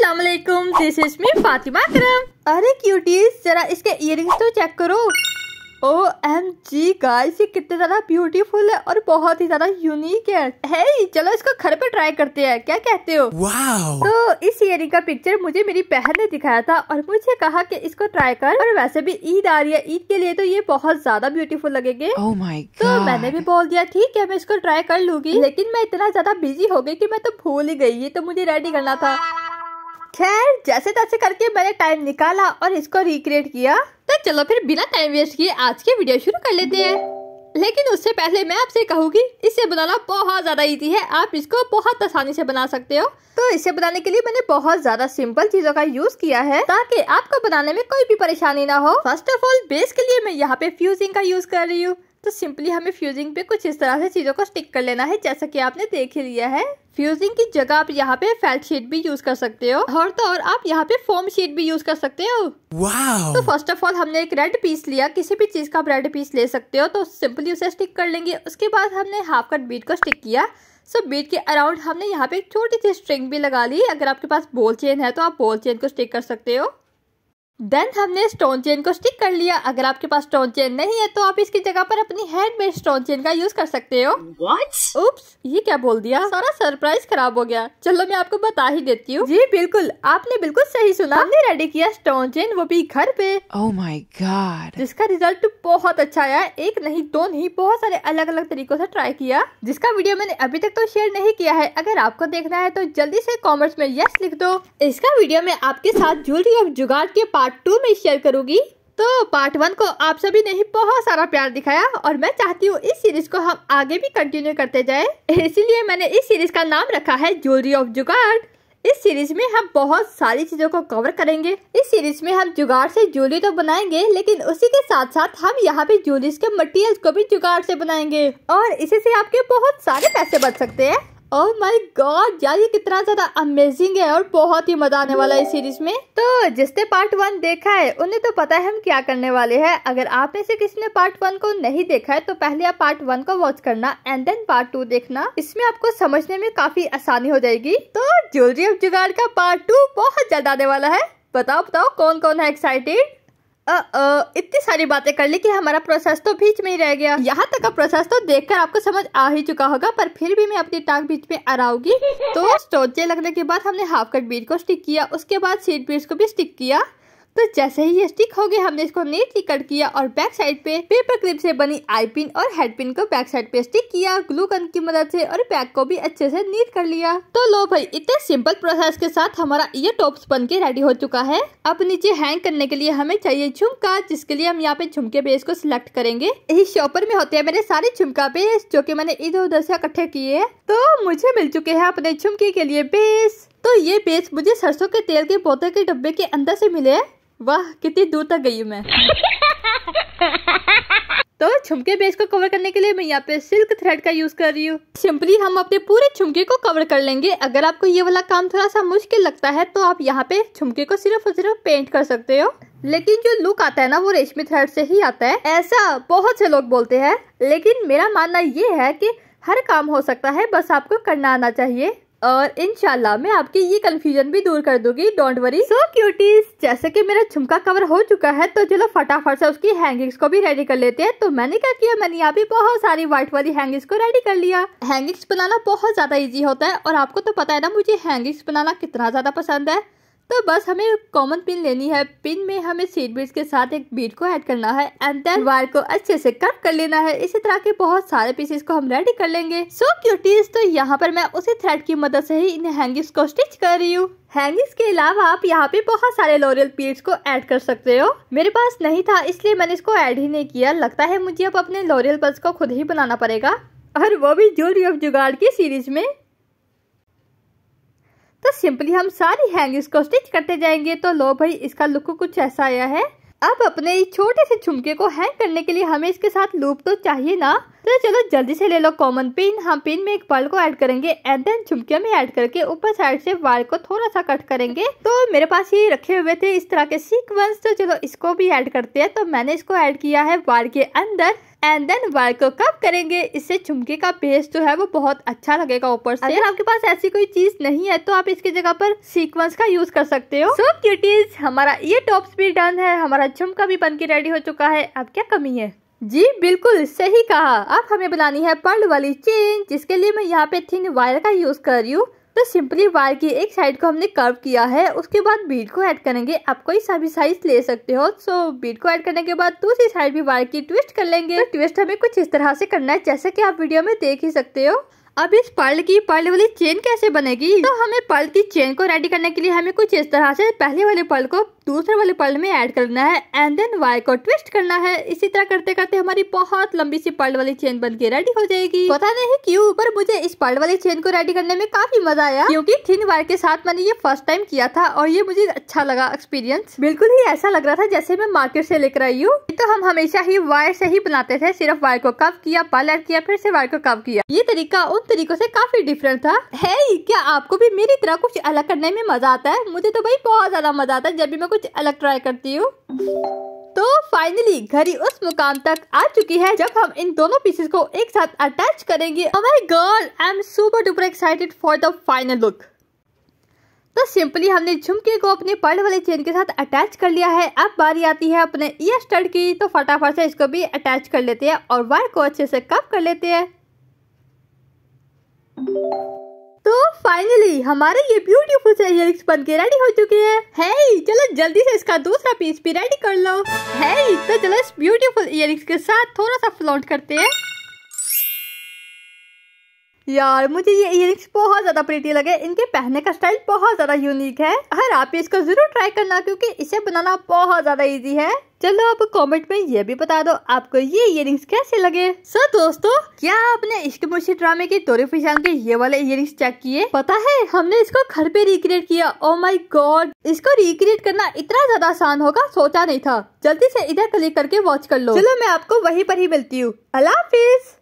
Aslam this is me Fatima Karam अरे cuties जरा इसके इयर तो चेक करो ओ एम जी गाइस ये कितने ज़्यादा ब्यूटीफुल है और बहुत ही ज़्यादा यूनिक है hey, चलो इसको घर पर ट्राई करते हैं क्या कहते हो wow. तो इस इयर का पिक्चर मुझे मेरी बहन ने दिखाया था और मुझे कहा कि इसको ट्राई कर और वैसे भी ईद आ रही है ईद के लिए तो ये बहुत ज़्यादा ब्यूटीफुल लगेंगे oh तो मैंने भी बोल दिया ठीक है मैं इसको ट्राई कर लूंगी लेकिन मैं इतना ज़्यादा बिजी हो गई की मैं तो भूल ही गई ये तो मुझे रेडी करना था खैर जैसे तैसे करके मैंने टाइम निकाला और इसको रिक्रिएट किया तो चलो फिर बिना टाइम वेस्ट किए आज की वीडियो शुरू कर लेते हैं लेकिन उससे पहले मैं आपसे कहूँगी इसे बनाना बहुत ज़्यादा ईजी है आप इसको बहुत आसानी से बना सकते हो तो इसे बनाने के लिए मैंने बहुत ज़्यादा सिंपल चीज़ों का यूज़ किया है ताकि आपको बनाने में कोई भी परेशानी ना हो फर्स्ट ऑफ ऑल बेस के लिए मैं यहाँ पे फ्यूजिंग का यूज़ कर रही हूँ तो सिंपली हमें फ्यूजिंग पे कुछ इस तरह से चीज़ों को स्टिक कर लेना है जैसा कि आपने देख ही लिया है फ्यूजिंग की जगह आप यहाँ पे फेल्ट शीट भी यूज कर सकते हो और तो और आप यहाँ पे फोम शीट भी यूज कर सकते हो तो फर्स्ट ऑफ ऑल हमने एक रेड पीस लिया किसी भी चीज का आप रेड पीस ले सकते हो तो सिंपली उसे स्टिक कर लेंगे उसके बाद हमने हाफ कट बीट को स्टिक किया सो बीट के अराउंड हमने यहाँ पे एक छोटी सी स्ट्रिंग भी लगा ली अगर आपके पास बोल चेन है तो आप बोल चेन को स्टिक कर सकते हो देन हमने स्टोन चेन को स्टिक कर लिया अगर आपके पास स्टोन चेन नहीं है तो आप इसकी जगह पर अपनी हैंडमेड स्टोन चेन का यूज कर सकते हो उप्स ये क्या बोल दिया सारा सरप्राइज खराब हो गया चलो मैं आपको बता ही देती हूँ जी बिल्कुल आपने बिल्कुल सही सुना हमने रेडी किया स्टोन चेन वो भी घर पे माई माय गॉड जिसका रिजल्ट बहुत अच्छा आया एक नहीं दो नहीं बहुत सारे अलग अलग तरीकों से ट्राई किया जिसका वीडियो मैंने अभी तक तो शेयर नहीं किया है अगर आपको देखना है तो जल्दी से कॉमेंट्स में यस लिख दो इसका वीडियो में आपके साथ ज्वेलरी और जुगाड़ के पार्ट पार्ट टू में शेयर करूंगी तो पार्ट वन को आप सभी ने ही बहुत सारा प्यार दिखाया और मैं चाहती हूँ इस सीरीज को हम आगे भी कंटिन्यू करते जाए इसीलिए मैंने इस सीरीज का नाम रखा है ज्वेलरी ऑफ जुगाड़ इस सीरीज में हम बहुत सारी चीजों को कवर करेंगे इस सीरीज में हम जुगाड़ से ज्वेलरी तो बनाएंगे लेकिन उसी के साथ साथ हम यहाँ पे ज्वेलरी के मटेरियल्स को भी जुगाड़ से बनाएंगे और इसी से आपके बहुत सारे पैसे बच सकते हैं ओह माय गॉड यार ये कितना ज़्यादा अमेजिंग है और बहुत ही मज़ा आने वाला है इस सीरीज में तो जिसने पार्ट वन देखा है उन्हें तो पता है हम क्या करने वाले हैं अगर आप में से किसी ने पार्ट वन को नहीं देखा है तो पहले आप पार्ट वन को वॉच करना एंड देन पार्ट टू देखना इसमें आपको समझने में काफी आसानी हो जाएगी तो ज्वेलरी ऑफ जुगाड़ का पार्ट टू बहुत ज्यादा आने वाला है बताओ बताओ कौन कौन है एक्साइटेड इतनी सारी बातें कर ली कि हमारा प्रोसेस तो बीच में ही रह गया यहाँ तक का प्रोसेस तो देखकर आपको समझ आ ही चुका होगा पर फिर भी मैं अपनी टांग बीच में अराऊंगी तो चोचे लगने के बाद हमने हाफ कट बीट को स्टिक किया उसके बाद सीट बीट को भी स्टिक किया तो जैसे ही ये स्टिक हो गया हमने इसको नीटली कट किया और बैक साइड पे पेपर क्लिप से बनी आई पिन और हेड पिन को बैक साइड पे स्टिक किया ग्लू गन की मदद से और बैग को भी अच्छे से नीट कर लिया तो लो भाई इतने सिंपल प्रोसेस के साथ हमारा ईयर टॉप्स बन के रेडी हो चुका है अब नीचे हैंग करने के लिए हमें चाहिए झुमका जिसके लिए हम यहाँ पे झुमके बेस को सिलेक्ट करेंगे यही शॉपर में होते हैं मेरे सारे झुमका बेस जो की मैंने इधर उधर से इकट्ठे किए तो मुझे मिल चुके हैं अपने झुमके के लिए बेस तो ये बेस मुझे सरसों के तेल के बोतल के डब्बे के अंदर से मिले वाह कितनी दूर तक गई मैं तो झुमके बेस को कवर करने के लिए मैं यहाँ पे सिल्क थ्रेड का यूज कर रही हूँ सिंपली हम अपने पूरे झुमके को कवर कर लेंगे अगर आपको ये वाला काम थोड़ा सा मुश्किल लगता है तो आप यहाँ पे झुमके को सिर्फ और सिर्फ पेंट कर सकते हो लेकिन जो लुक आता है ना वो रेशमी थ्रेड से ही आता है ऐसा बहुत से लोग बोलते हैं लेकिन मेरा मानना ये है की हर काम हो सकता है बस आपको करना आना चाहिए और इनशाला मैं आपके ये कन्फ्यूजन भी दूर कर दूंगी डोंट वरी सो क्यूटीज जैसे कि मेरा झुमका कवर हो चुका है तो चलो फटाफट से उसकी हैंगिंग्स को भी रेडी कर लेते हैं तो मैंने क्या किया मैंने यहाँ भी बहुत सारी व्हाइट वाली हैंगिंग्स को रेडी कर लिया हैंगिंग्स बनाना बहुत ज्यादा ईजी होता है और आपको तो पता है ना मुझे हैंगिंग्स बनाना कितना ज्यादा पसंद है तो बस हमें कॉमन पिन लेनी है पिन में हमें सीट बीट के साथ एक बीट को ऐड करना है एंड देन वायर को अच्छे से कट कर लेना है इसी तरह के बहुत सारे पीसेस को हम रेडी कर लेंगे सो so, क्यूटीज तो यहाँ पर मैं उसी थ्रेड की मदद से ही इन हैंगिंग्स को स्टिच कर रही हूँ हैंगिंग्स के अलावा आप यहाँ पे बहुत सारे लोरियल पीड्स को ऐड कर सकते हो मेरे पास नहीं था इसलिए मैंने इसको ऐड ही नहीं किया लगता है मुझे अब अपने लोरियल पल्स को खुद ही बनाना पड़ेगा और वो भी जूलरी ऑफ जुगाड़ की सीरीज में सिंपली हम सारी हैंगिंग्स को स्टिच करते जाएंगे तो लो भाई इसका लुक कुछ ऐसा आया है अब अपने छोटे से झुमके को हैंग करने के लिए हमें इसके साथ लूप तो चाहिए ना तो चलो जल्दी से ले लो कॉमन पिन हम पिन में एक बाल को ऐड करेंगे एंड देन झुमकियों में ऐड करके ऊपर साइड से बाल को थोड़ा सा कट करेंगे तो मेरे पास ये रखे हुए थे इस तरह के सीक्वेंस तो चलो इसको भी ऐड करते हैं तो मैंने इसको ऐड किया है बाल के अंदर एंड देन वायर को कब करेंगे इससे झुमके का बेस जो है वो बहुत अच्छा लगेगा ऊपर से अगर आपके पास ऐसी कोई चीज नहीं है तो आप इसकी जगह पर सीक्वेंस का यूज कर सकते हो सो so, क्यूटीज हमारा ये टॉप्स भी डन है हमारा झुमका भी बन के रेडी हो चुका है अब क्या कमी है जी बिल्कुल सही कहा अब हमें बनानी है पर्ल वाली चेन जिसके लिए मैं यहाँ पे थिन वायर का यूज़ कर रही हूँ तो सिंपली वायर की एक साइड को हमने कर्व किया है उसके बाद बीट को ऐड करेंगे आप कोई सा भी साइज ले सकते हो सो तो बीट को ऐड करने के बाद दूसरी साइड भी वायर की ट्विस्ट कर लेंगे तो ट्विस्ट हमें कुछ इस तरह से करना है जैसे कि आप वीडियो में देख ही सकते हो अब इस पर्ल की पर्ल वाली चेन कैसे बनेगी तो हमें पर्ल की चेन को रेडी करने के लिए हमें कुछ इस तरह से पहले वाले पर्ल को दूसरे वाले पर्ल में ऐड करना है एंड देन वायर को ट्विस्ट करना है इसी तरह करते करते हमारी बहुत लंबी सी पर्ल वाली चेन बन के रेडी हो जाएगी पता नहीं क्यों पर मुझे इस पर्ल वाली चेन को रेडी करने में काफी मजा आया क्योंकि थिन वायर के साथ मैंने ये फर्स्ट टाइम किया था और ये मुझे अच्छा लगा एक्सपीरियंस बिल्कुल ही ऐसा लग रहा था जैसे मैं मार्केट से लेकर आई हूँ तो हम हमेशा ही वायर से ही बनाते थे सिर्फ वायर को कव किया पर्ल एड किया फिर से वायर को कव किया ये तरीका उन तरीकों से काफी डिफरेंट था है क्या आपको भी मेरी तरह कुछ अलग करने में मजा आता है मुझे तो भाई बहुत ज्यादा मजा आता है जब भी मैं कुछ कुछ अलग ट्राई करती हूँ तो फाइनली घड़ी उस मुकाम तक आ चुकी है जब हम इन दोनों पीसेस को एक साथ अटैच करेंगे my God I am super duper excited for the final look तो सिंपली हमने झुमके को अपने पर्ल वाले चेन के साथ अटैच कर लिया है अब बारी आती है अपने ईयर स्टड की तो फटाफट से इसको भी अटैच कर लेते हैं और वायर को अच्छे से कप कर लेते हैं तो फाइनली हमारे ये ब्यूटीफुल से इयरिंग्स बन के रेडी हो चुके हैं है चलो जल्दी से इसका दूसरा पीस भी रेडी कर लो है तो चलो इस ब्यूटीफुल इयरिंग्स के साथ थोड़ा सा फ्लॉन्ट करते हैं यार मुझे ये इयर बहुत ज्यादा प्रीटी लगे इनके पहनने का स्टाइल बहुत ज्यादा यूनिक है हर आप इसको जरूर ट्राई करना क्योंकि इसे बनाना बहुत ज्यादा इजी है चलो आप कमेंट में ये भी बता दो आपको ये इयर कैसे लगे सर दोस्तों क्या आपने इश्क मुर्शी ड्रामे की तोरी फिशान के ये वाले इयर चेक किए पता है हमने इसको घर पे रिक्रिएट किया ओ माय गॉड इसको रिक्रिएट करना इतना ज्यादा आसान होगा सोचा नहीं था जल्दी से इधर क्लिक करके वॉच कर लो चलो मैं आपको वही पर ही मिलती हूँ अल्लाह हाफिज